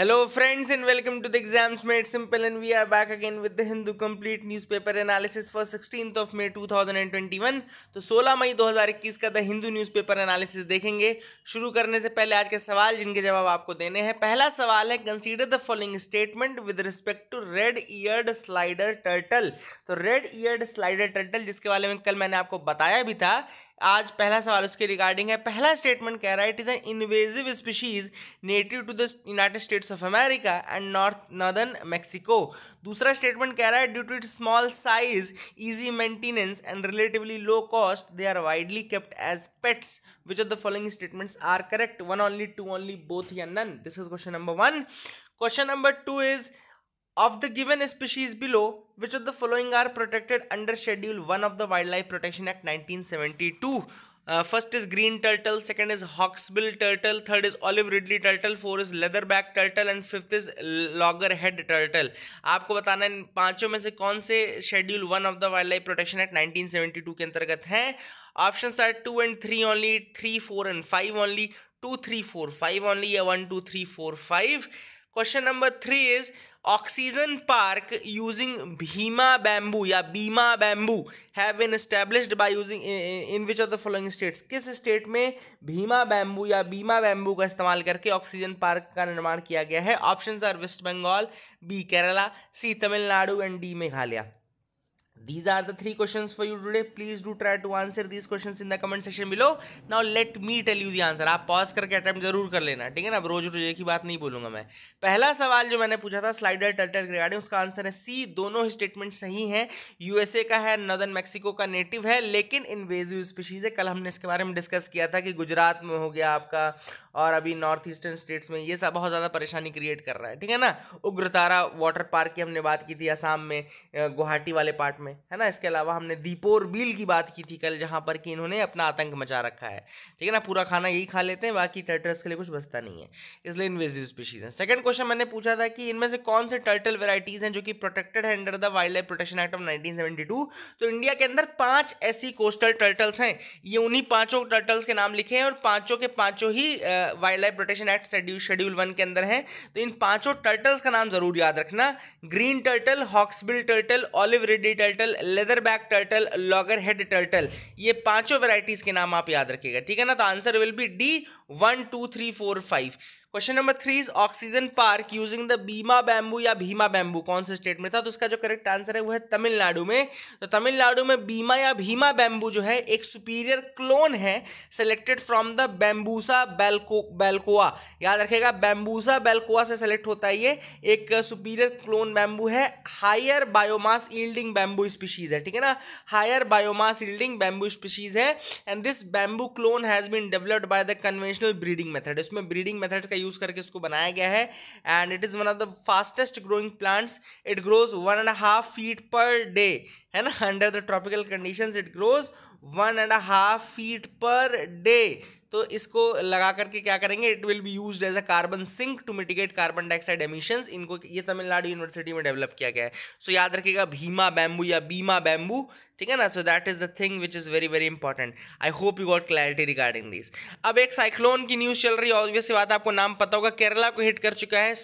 Hello friends and welcome to the exams made simple and we are back again with the Hindu complete newspaper analysis for sixteen of May 2021 तो 16 मई 2021 का the Hindu newspaper analysis देखेंगे शुरू करने से पहले आज के सवाल जिनके जवाब आपको देने हैं पहला सवाल है consider the following statement with respect to red eared slider turtle तो रेड ईयर्ड स्लाइडर टर्टल जिसके बारे में कल मैंने आपको बताया भी था आज पहला सवाल उसके रिगार्डिंग है पहला स्टेटमेंट कह रहा है it is an invasive species native to the United States of America and north northern Mexico दूसरा स्टेटमेंट कह रहा है due to it small size easy maintenance and relatively low cost they are widely kept as pets which are the following statements are correct one only two only both या none this is question number one question number two is of the given species below which of the following are protected under schedule one of the wildlife protection act nineteen seventy two first is green turtle second is hawksbill turtle third is olive ridley turtle four is leatherback turtle and fifth is loggerhead turtle आपको बताना है पांचों में से कौन से schedule one of the wildlife protection act nineteen seventy two के अंतर्गत हैं option are two and three only three four and five only two three four five only या one two three four five question number three is oxygen park using Bhima bamboo या Bhima bamboo have been established by using in which of the following states किस state में Bhima bamboo या Bhima bamboo का इस्तेमाल करके oxygen park का निर्माण किया गया है option are West Bengal B Kerala C Tamil Nadu and D Meghalaya these are the three questions for you today please do try to answer these questions in the comment section below now let me tell you the answer आप pause करके attempt जरूर कर लेना ठीक है ना रोज रोज की बात नहीं बोलूंगा मैं पहला सवाल जो मैंने पूछा था स्लाइडर टल्टर के रिगार्डिंग उसका आंसर है सी दोनों स्टेटमेंट सही हैं यूएसए का है नॉर्दर्न मेक्सिको का नेटिव है लेकिन इन्वेजिव स्पीशीज़ है कल हमने इसके बारे में डिस्कस किया था कि गुजरात में हो गया आपका और अभी नॉर्थ ईस्टर्न स्टेट्स में ये सब बहुत ज़्यादा परेशानी क्रिएट कर रहा है ठीक है ना उग्रतारा वाटर पार्क की हमने बात की थी आसाम में गुवाहाटी वाले पार्ट में में है ना इसके अलावा हमने दीपोर बिल की बात की थी कल जहाँ पर कि इन्होंने अपना आतंक मचा रखा है ठीक है ना पूरा खाना यही खा लेते हैं बाकी टर्टल्स के लिए कुछ बचता नहीं है इसलिए इन्वेजिव स्पीशीज हैं सेकंड क्वेश्चन मैंने पूछा था कि इनमें से कौन से टर्टल वेराइटीज़ हैं जो कि प्रोटेक्टेड है under the wildlife protection act of nineteen तो इंडिया के अंदर पाँच ऐसी कोस्टल टर्टल्स हैं ये उन्हीं पाँचों टर्टल्स के नाम लिखे हैं और पाँचों के पाँचों ही wildlife protection act schedule one के अंदर हैं तो इन पाँचों टर्टल्स का नाम ज़रूर याद रखना green turtle hawksbill turtle olive ridley turtle turtle leatherback turtle loggerhead turtle ये पांचों वेराइटीज़ के नाम आप याद रखिएगा ठीक है ना तो answer will be D one two three four five question number three is oxygen park using the Bhima bamboo या भीमा बैम्बू कौन से स्टेट में था तो इसका जो करेक्ट आंसर है वो है तमिलनाडु में तो तमिलनाडु में बीमा या भीमा बैम्बू जो है एक सुपीरियर क्लोन है selected from the Bambusa balco balcooa याद रखेगा बैम्बूसा बेलकोआ से सेलेक्ट होता है ये एक सुपीरियर क्लोन बैम्बू है higher biomass yielding bamboo species है ठीक है ना higher biomass yielding bamboo species है and this bamboo clone has been developed by the conventional breeding method इसमें ब्रीडिंग मेथड का यूज़ करके इसको बनाया गया है and it is one of the fastest growing plants it grows one and half feet per day है ना under the tropical conditions it grows one and half feet per day तो इसको लगा करके क्या करेंगे it will be use as a carbon sink to mitigate carbon dioxide emissions इनको ये तमिलनाडु यूनिवर्सिटी में डेवलप किया गया है सो so, याद रखिएगा भीमा बैम्बू या बीमा बैम्बू ठीक है ना so that is the thing which is very very important I hope you got clarity regarding this अब एक साइक्लोन की न्यूज़ चल रही है ऑब्वियस बात आपको नाम पता होगा केरला को हिट कर चुका है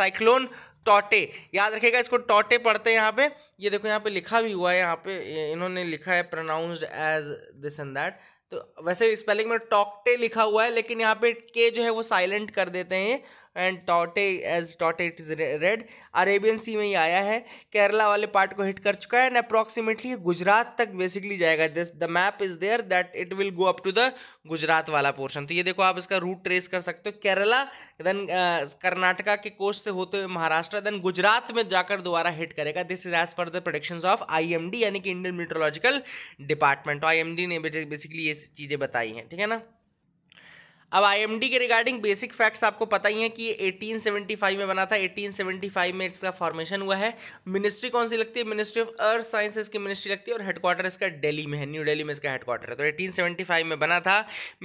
साइक्लोन टोटे uh, याद रखेगा इसको टोटे पढ़ते हैं यहाँ पे ये देखो यहाँ पे लिखा भी हुआ है यहाँ पे इन्होंने लिखा है pronounced as this and that तो वैसे स्पेलिंग में टॉकटे लिखा हुआ है लेकिन यहाँ पे के जो है वो साइलेंट कर देते हैं and taught as taught it is red Arabian Sea में ही आया है केरला वाले पार्ट को हिट कर चुका है एंड अप्रॉक्सीमेटली गुजरात तक बेसिकली जाएगा this the map is there that it will go up to the Gujarat वाला पोर्शन तो ये देखो आप इसका रूट ट्रेस कर सकते हो केरला देन कर्नाटका के कोस्ट से होते हुए महाराष्ट्र देन गुजरात में जाकर दोबारा हिट करेगा this is as per the prediction of the यानी कि Indian meteorological department I M D ने बेसिकली ये चीज़ें बताई हैं ठीक है ना अब आईएमडी के रिगार्डिंग बेसिक फैक्ट्स आपको पता ही है कि ये 1875 में बना था 1875 में इसका फॉर्मेशन हुआ है मिनिस्ट्री कौन सी लगती है मिनिस्ट्री ऑफ अर्थ साइंसेज की मिनिस्ट्री लगती है और हेडक्वार्टर इसका दिल्ली में है न्यू दिल्ली में इसका हेडक्वार्टर है तो 1875 में बना था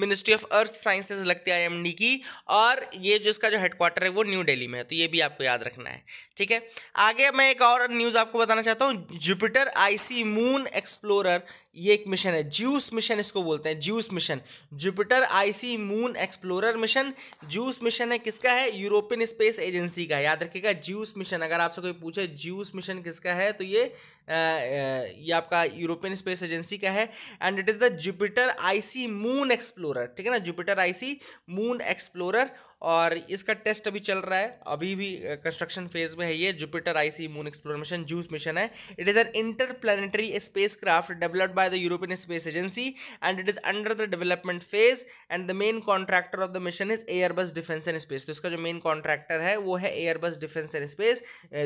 मिनिस्ट्री ऑफ अर्थ साइंसेज लगती है आई की और ये जो इसका जो हेडक्वार्टर है वो न्यू डेली में है तो ये भी आपको याद रखना है ठीक है आगे मैं एक और न्यूज़ आपको बताना चाहता हूँ जुपिटर आईसी मून एक्सप्लोरर ये एक मिशन है ज्यूस मिशन इसको बोलते हैं JUICE mission Jupiter icy moon explorer mission JUICE mission है किसका है यूरोपियन स्पेस एजेंसी का याद रखिएगा ज्यूस मिशन अगर आपसे कोई पूछे ज्यूस मिशन किसका है तो ये ये आपका यूरोपियन स्पेस एजेंसी का है and it is the Jupiter icy moon explorer ठीक है ना जुपिटर आईसी मून एक्सप्लोरर और इसका टेस्ट अभी चल रहा है अभी भी कंस्ट्रक्शन फेज में है ये Jupiter icy moon mission JUICE mission है it is an interplanetary spacecraft developed by the European space Agency and it is under the development phase and the main contractor of the mission is Airbus Defence and Space तो इसका जो main contractor है वो है Airbus Defence and Space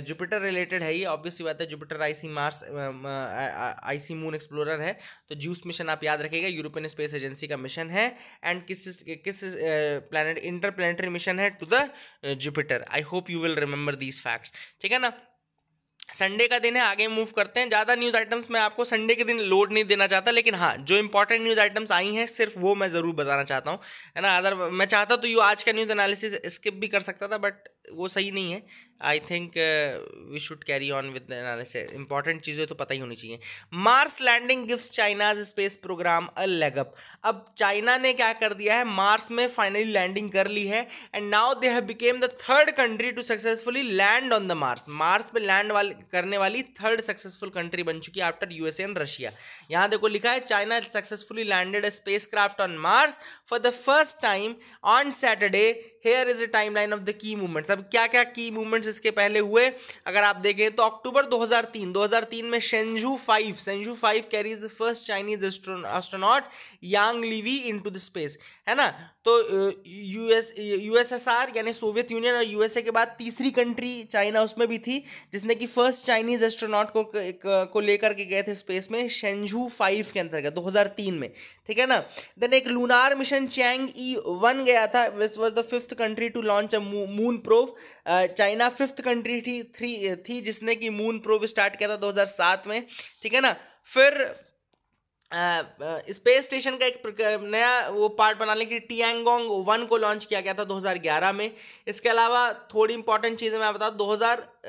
Jupiter related है ये obviously बात है Jupiter icy Mars icy moon explorer है तो जूस मिशन आप याद रखेगा यूरोपियन स्पेस एजेंसी का मिशन है एंड किस किस planet interplanetary planetary mission है to the Jupiter I hope you will remember these facts ठीक है ना संडे का दिन है आगे मूव करते हैं ज़्यादा न्यूज़ आइटम्स मैं आपको संडे के दिन लोड नहीं देना चाहता लेकिन हाँ जो इंपॉर्टेंट न्यूज़ आइटम्स आई हैं सिर्फ वो मैं ज़रूर बताना चाहता हूँ है ना अदर मैं चाहता तो यू आज का न्यूज़ एनालिसिस स्किप भी कर सकता था बट वो सही नहीं है I think we should carry on with important चीज़ें तो पता ही होनी चाहिए Mars landing gift China's space program a leg up अब चाइना ने क्या कर दिया है मार्स में फाइनली लैंडिंग कर ली है and now they have become the third country to successfully land on the Mars Mars पे लैंड वाल करने वाली थर्ड सक्सेसफुल कंट्री बन चुकी है आफ्टर यूएसए एंड रशिया यहां देखो लिखा है China successfully landed space craft on Mars for the first time on Saturday here is a timeline of the key movement अब क्या क्या की मूवमेंट्स इसके पहले हुए अगर आप देखें तो अक्टूबर 2003 2003 में Shenzhou five Shenzhou five carries the first Chinese astronaut Yang Liwei into the space है ना तो यूएस यूएसएसआर यानी सोवियत यूनियन और यूएसए के बाद तीसरी कंट्री चाइना उसमें भी थी जिसने कि फर्स्ट चाइनीज एस्ट्रोनॉट को को लेकर के गए थे स्पेस में शेंझू फाइव के अंतर्गत 2003 में ठीक है ना देन एक lunar mission Chang'e one गया था which was the fifth country to launch a moon probe China fifth country थी थ्री थी जिसने कि मून प्रोव स्टार्ट किया था दो में ठीक है ना फिर स्पेस स्टेशन का एक नया वो पार्ट बनाने के लिए टियांगोंग वन को लॉन्च किया गया था 2011 में इसके अलावा थोड़ी इंपॉर्टेंट चीज़ें मैं बता दो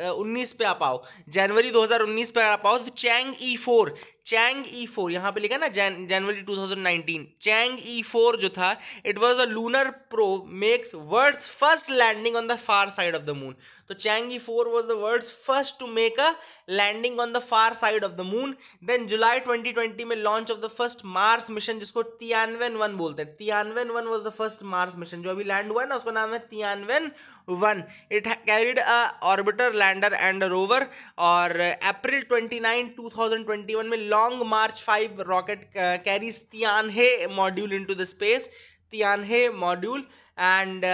उन्नीस पे आ पाओ जनवरी 2019 पे अगर आ पाओ तो Chang'e four Chang'e four यहाँ पे लिखा ना Jan January 2019 Chang'e four जो था it was a lunar probe makes world's first landing on the far side of the moon तो Chang'e four was the world's first to make a landing on the far side of the moon then July 2020 में launch of the first Mars mission जिसको Tianwen one बोलते हैं Tianwen one was the first Mars mission जो अभी land हुआ है ना उसका नाम है Tianwen one it carried a orbiter land lander and rover और अप्रैल 29 2021 में Long March five rocket carries Tianhe module into the space Tianhe module and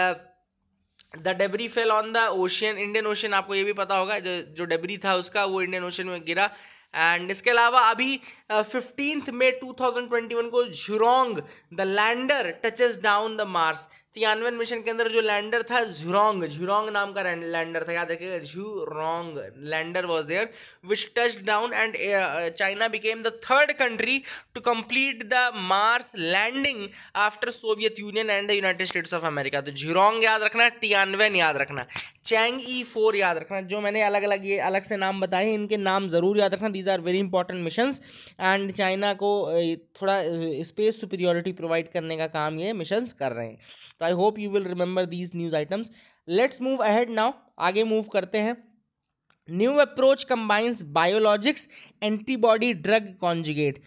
the debris fell on the ocean Indian ocean आपको ये भी पता होगा जो जो debris था उसका वो इंडियन ओशन में गिरा एंड इसके अलावा अभी फिफ्टींथ मे 2021 को Zhurong the lander touches down the Mars Tianwen mission के अंदर जो लैंडर था झुरोंग झुरोंग नाम का लैंडर था याद रखिएगा Zhurong lander was there which touch down and China became the third country to complete the Mars landing after Soviet Union and the United States of America तो Zhurong याद रखना टियानवेन याद रखना चैंग ई फोर याद रखना जो मैंने अलग अलग ये अलग से नाम बताए हैं इनके नाम ज़रूर याद रखना these are very important mission and China को थोड़ा स्पेस सुपीरियोरिटी प्रोवाइड करने का काम ये मिशन कर रहे हैं तो I hope you will remember these news items let's move ahead now आगे मूव करते हैं new approach combines biologics antibody drug conjugate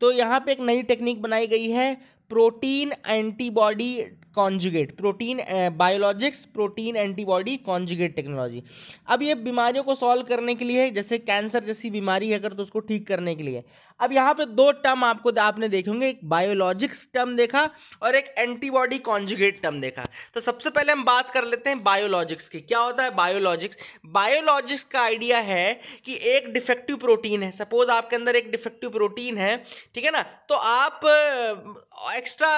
तो यहाँ पे एक नई टेक्निक बनाई गई है protein antibody conjugate protein biologics protein antibody conjugate technology अब ये बीमारियों को सॉल्व करने के लिए जैसे कैंसर जैसी बीमारी है अगर तो उसको ठीक करने के लिए अब यहाँ पे दो टर्म आपको आपने देखेंगे एक बायोलॉजिक्स टर्म देखा और एक एंटीबॉडी कॉन्जुगेट टर्म देखा तो सबसे पहले हम बात कर लेते हैं बायोलॉजिक्स की क्या होता है बायोलॉजिक्स बायोलॉजिक्स का आइडिया है कि एक डिफेक्टिव प्रोटीन है सपोज आपके अंदर एक डिफेक्टिव प्रोटीन है ठीक है ना तो आप एक्स्ट्रा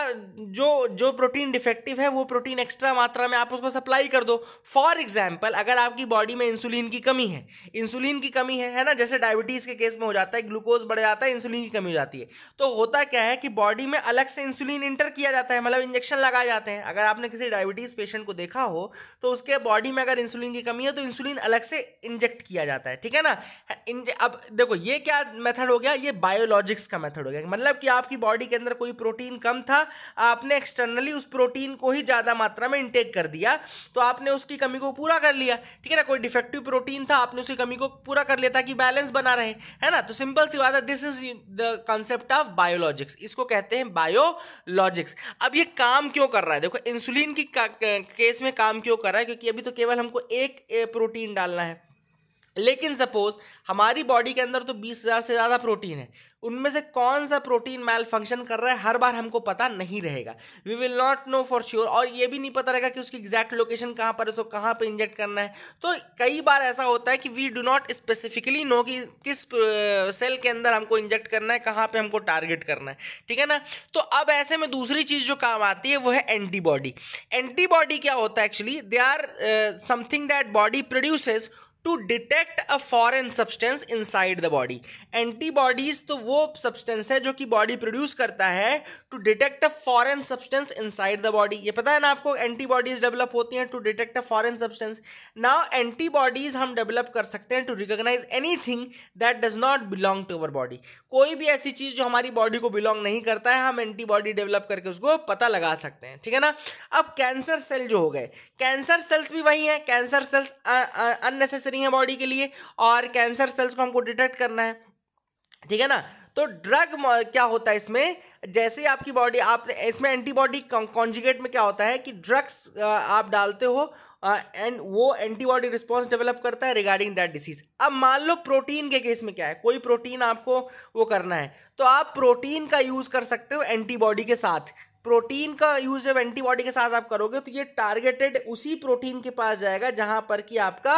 जो जो प्रोटीन इफेक्टिव है वो प्रोटीन एक्स्ट्रा मात्रा में आप उसको सप्लाई कर दो फॉर एग्जाम्पल अगर आपकी बॉडी में इंसुलिन की कमी है इंसुलिन की कमी है है ना जैसे डायबिटीज़ के केस में हो जाता है ग्लूकोज बढ़ जाता है इंसुलिन की कमी हो जाती है तो होता क्या है कि बॉडी में अलग से इंसुलिन इंटर किया जाता है मतलब इंजेक्शन लगाए जाते हैं अगर आपने किसी डायबिटीज़ पेशेंट को देखा हो तो उसके बॉडी में अगर इंसुलिन की कमी है तो इंसुलिन अलग से इंजेक्ट किया जाता है ठीक है ना अब देखो ये क्या मेथड हो गया ये बायोलॉजिक्स का मेथड हो गया मतलब कि आपकी बॉडी के अंदर कोई प्रोटीन कम था आपने एक्सटर्नली उस प्रोटीन प्रोटीन को ही ज़्यादा मात्रा में इंटेक कर दिया तो आपने उसकी कमी को पूरा कर लिया ठीक है ना कोई डिफेक्टिव प्रोटीन था आपने उसकी कमी को पूरा कर लिया ताकि बैलेंस बना रहे है ना तो सिंपल सी बात है this is the concept of biologics इसको कहते हैं बायोलॉजिक्स अब ये काम क्यों कर रहा है देखो इंसुलिन की केस में काम क्यों कर रहा है क्योंकि अभी तो केवल हमको एक प्रोटीन डालना है लेकिन सपोज हमारी बॉडी के अंदर तो बीस हज़ार से ज़्यादा प्रोटीन है उनमें से कौन सा प्रोटीन मैल फंक्शन कर रहा है हर बार हमको पता नहीं रहेगा we will not know for sure और ये भी नहीं पता रहेगा कि उसकी एग्जैक्ट लोकेशन कहाँ पर है तो कहाँ पर इंजेक्ट करना है तो कई बार ऐसा होता है कि we do not specifically know कि किस सेल के अंदर हमको इंजेक्ट करना है कहाँ पर हमको टारगेट करना है ठीक है ना तो अब ऐसे में दूसरी चीज़ जो काम आती है वो है एंटीबॉडी एंटीबॉडी क्या होता है actually they are something that body produces to detect a foreign substance inside the body antibodies तो वो सब्सटेंस है जो कि बॉडी प्रोड्यूस करता है to detect a foreign substance inside the body ये पता है ना आपको एंटीबॉडीज डेवलप होती हैं to detect a foreign substance now antibodies हम डेवलप कर सकते हैं to recognise anything that does not belong to our body कोई भी ऐसी चीज़ जो हमारी बॉडी को बिलोंग नहीं करता है हम एंटीबॉडी डेवलप करके उसको पता लगा सकते हैं ठीक है ना अब कैंसर सेल जो हो गए कैंसर सेल्स भी वही हैं कैंसर सेल्स अननेसेसरी नेसेसरी हैं बॉडी के लिए और कैंसर सेल्स को हमको डिटेक्ट करना है ठीक है ना तो ड्रग क्या होता है इसमें जैसे आपकी बॉडी आप इसमें एंटीबॉडी कॉन्जिगेट में क्या होता है कि ड्रग्स आप डालते हो एंड वो एंटीबॉडी रिस्पॉन्स डेवलप करता है रिगार्डिंग दैट डिसीज अब मान लो प्रोटीन के केस में क्या है कोई प्रोटीन आपको वो करना है तो आप प्रोटीन का यूज़ कर सकते हो एंटीबॉडी के साथ प्रोटीन का यूज जब एंटीबॉडी के साथ आप करोगे तो ये टारगेटेड उसी प्रोटीन के पास जाएगा जहां पर कि आपका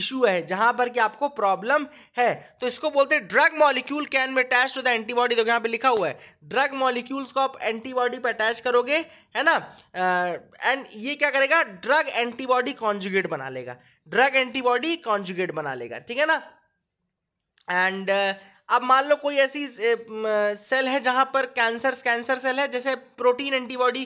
इशू है जहां पर कि आपको प्रॉब्लम है तो इसको बोलते हैं ड्रग मॉलिक्यूल कैन में अटैच टू द एंटीबॉडी देखो यहाँ पे लिखा हुआ है ड्रग मॉलिक्यूल्स को आप एंटीबॉडी पर अटैच करोगे है ना एंड ये क्या करेगा ड्रग एंटीबॉडी कॉन्जुगेट बना लेगा ड्रग एंटीबॉडी कॉन्जुगेट बना लेगा ठीक है ना एंड uh, अब मान लो कोई ऐसी सेल है जहाँ पर कैंसर कैंसर सेल है जैसे प्रोटीन एंटीबॉडी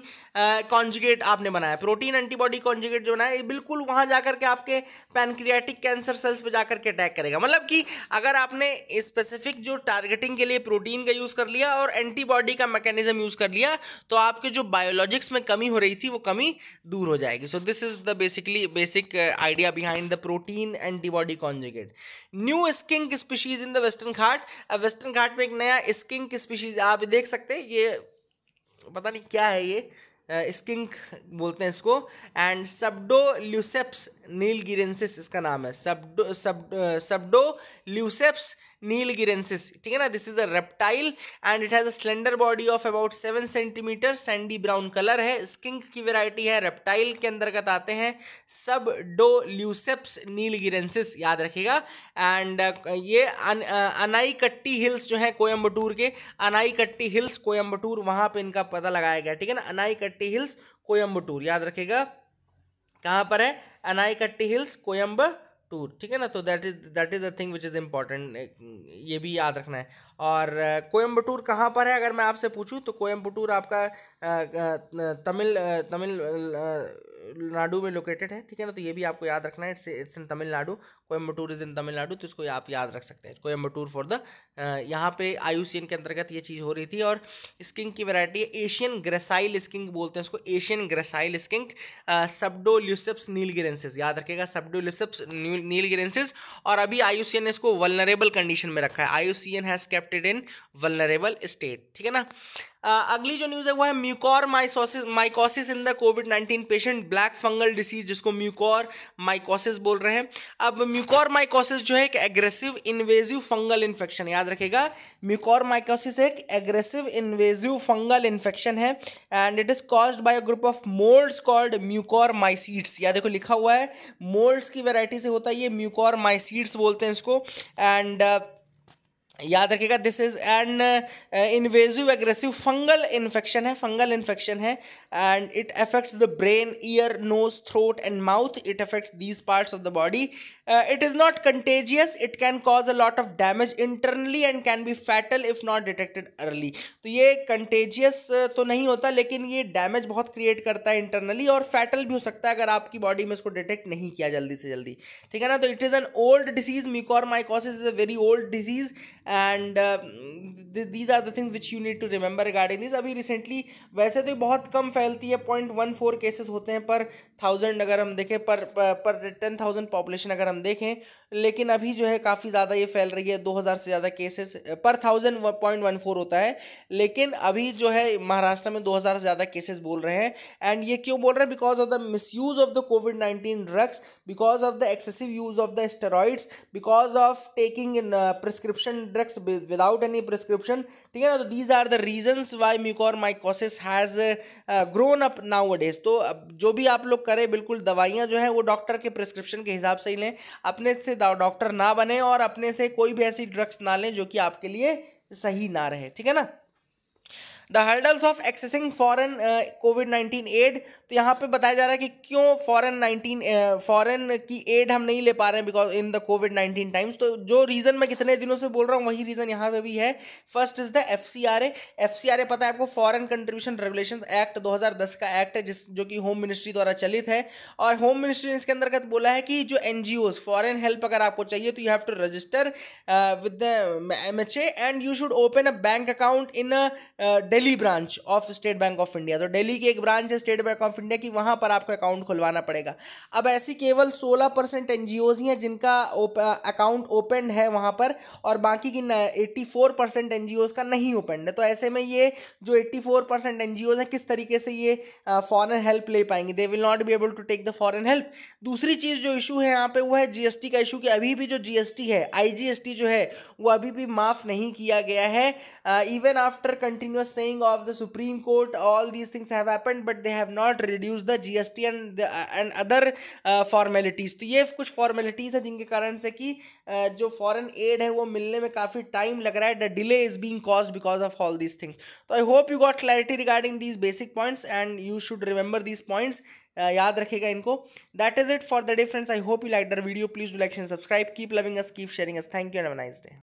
कॉन्जुगेट आपने बनाया प्रोटीन एंटीबॉडी कॉन्जुगेट जो बनाया ये बिल्कुल वहाँ जा करके आपके पैनक्रियाटिक कैंसर सेल्स पे जा करके अटैक करेगा मतलब कि अगर आपने स्पेसिफिक जो टारगेटिंग के लिए प्रोटीन का यूज़ कर लिया और एंटीबॉडी का मैकेनिज्म यूज़ कर लिया तो आपके जो बायोलॉजिक्स में कमी हो रही थी वो कमी दूर हो जाएगी so this is the basically basic idea behind the protein antibody conjugate new skink species in the western घाट अब वेस्टर्न घाट में एक नया स्किंक स्पीशीज आप देख सकते हैं ये पता नहीं क्या है ये स्किंक बोलते हैं इसको एंड सबडो ल्यूसेप्स नील गिरेंसिस इसका नाम है सबडो सब सबडो ल्यूसेप्स नीलगिरेंसिस ठीक है ना this is a reptile and it has a slender body of about seven centimetre sandy brown colour है स्किंक की वेराइटी है रेप्टाइल के अंतर्गत आते हैं सब डोल्यूसेप्स नीलगिरेंसिस याद रखेगा एंड uh, ये uh, अनाईकट्टी हिल्स जो है कोयम्बटूर के अनाईकट्टी हिल्स कोयम्बटूर वहाँ पर इनका पता लगाया गया ठीक है ना अनाईकट्टी हिल्स कोयम्बटूर याद रखेगा कहाँ पर है अनाईकट्टी हिल्स कोयम्ब टू ठीक है ना तो that is that is a thing which is important ये भी याद रखना है और कोयम्बटूर कहाँ पर है अगर मैं आपसे पूछूँ तो कोयम्बटूर आपका तमिल तमिल तमिलनाडु में लोकेटेड है ठीक है ना तो ये भी आपको याद रखना है it's it's in Tamil Nadu Coimbatore is in Tamil Nadu तो इसको आप याद रख सकते हैं कोयम्बटूर फॉर द यहाँ पे आयुषियन के अंतर्गत ये चीज़ हो रही थी और स्किंग की वैरायटी है एशियन ग्रेसाइल स्किंग बोलते हैं इसको Asian gracile skink Subdoluseps nilgirensis याद रखेगा सबडोल्यूसिप्स नीलगिरेंसिस और अभी आयुषियन ने इसको वलनरेबल कंडीशन में रखा है IUCN has kept it in vulnerable state ठीक है ना Uh, अगली जो न्यूज़ है वो है mucormycosis mycosis in the COVID nineteen patient black fungal disease जिसको म्यूकोर माइकोसिस बोल रहे हैं अब म्यूकोर माइकोसिस जो है एक एग्रेसिव इन्वेजिव फंगल इन्फेक्शन याद रखेगा म्यूकोर माइकोसिस एक एग्रेसिव इन्वेजिव फंगल इन्फेक्शन है and it is caused by a group of moulds called mucormycetes या देखो लिखा हुआ है मोल्ड्स की वेराइटी से होता है ये म्यूकोर माइसीड्स बोलते हैं इसको एंड uh, याद रखिएगा this is an invasive aggressive fungal infection है फंगल इन्फेक्शन है and it affects the brain ear nose throat and mouth it affects these parts of the body Uh, it is not contagious. It can cause a lot of damage internally and can be fatal if not detected early. तो ये contagious तो नहीं होता लेकिन ये damage बहुत create करता है internally और fatal भी हो सकता है अगर आपकी body में इसको detect नहीं किया जल्दी से जल्दी ठीक है ना तो it is an old disease. Mucormycosis is a very old disease and uh, th these are the things which you need to remember regarding this. अभी recently वैसे तो बहुत कम फैलती है पॉइंट वन फोर केसेस होते हैं पर थाउजेंड अगर हम देखें पर पर टेन थाउजेंड पॉपुलेशन अगर हम हम देखें लेकिन अभी जो है काफ़ी ज़्यादा ये फैल रही है दो हज़ार से ज़्यादा केसेस पर थाउजेंड पॉइंट वन फोर होता है लेकिन अभी जो है महाराष्ट्र में दो हज़ार से ज़्यादा केसेस बोल रहे हैं एंड ये क्यों बोल रहे हैं because of the misuse of the COVID nineteen drugs because of the excessive use of the steroids because of taking prescription drugs without any prescription ठीक है ना तो these are the reasons why mucormycosis has grown up nowadays तो जो भी आप लोग करें बिल्कुल दवाइयाँ जो है वो डॉक्टर के प्रिस्क्रिप्शन के हिसाब से ही लें अपने से डॉक्टर ना बने और अपने से कोई भी ऐसी ड्रग्स ना लें जो कि आपके लिए सही ना रहे ठीक है ना the hurdles of accessing foreign COVID nineteen aid तो यहाँ पे बताया जा रहा है कि क्यों फॉरेन नाइन्टीन फॉरेन की एड हम नहीं ले पा रहे हैं because in the COVID nineteen times तो जो रीज़न मैं कितने दिनों से बोल रहा हूँ वही रीज़न यहाँ पे भी है first is the F C R A F C R A पता है आपको फॉरेन कंट्रीब्यूशन रेगुलेशन एक्ट दो हज़ार दस का एक्ट है जिस जो कि होम मिनिस्ट्री द्वारा चलित है और होम मिनिस्ट्री ने इसके अंतर्गत बोला है कि जो एन जी ओज फॉरन हेल्प अगर आपको चाहिए तो you have to register with the M H A and you should open a bank account in a Delhi branch of State Bank of India तो डेली की एक ब्रांच है स्टेट बैंक ऑफ इंडिया की वहाँ पर आपको अकाउंट खुलवाना पड़ेगा अब ऐसी केवल 16 परसेंट एन ही हैं जिनका अकाउंट ओपन है वहाँ पर और बाकी की एट्टी फोर परसेंट एन का नहीं ओपन है तो ऐसे में ये जो एट्टी फोर परसेंट एन हैं किस तरीके से ये फॉरन हेल्प ले पाएंगे they will not be able to take the foreign help दूसरी चीज़ जो इशू है यहाँ पे वो है जीएसटी का इशू कि अभी भी जो जीएसटी है आई जो है वो अभी भी माफ़ नहीं किया गया है even after continuous saying saying of the Supreme Court, all these things have happened, but they have not reduced the GST and the, and other uh, formalities. तो ye kuch formalities है जिनके कारण से कि जो foreign aid hai wo milne mein kafi time lag raha hai The delay is being caused because of all these things. so I hope you got clarity regarding these basic points and you should remember these points. Uh, याद रखेगा इनको that is it for the difference I hope you like the video please do like and subscribe keep loving us keep sharing us thank you and nice day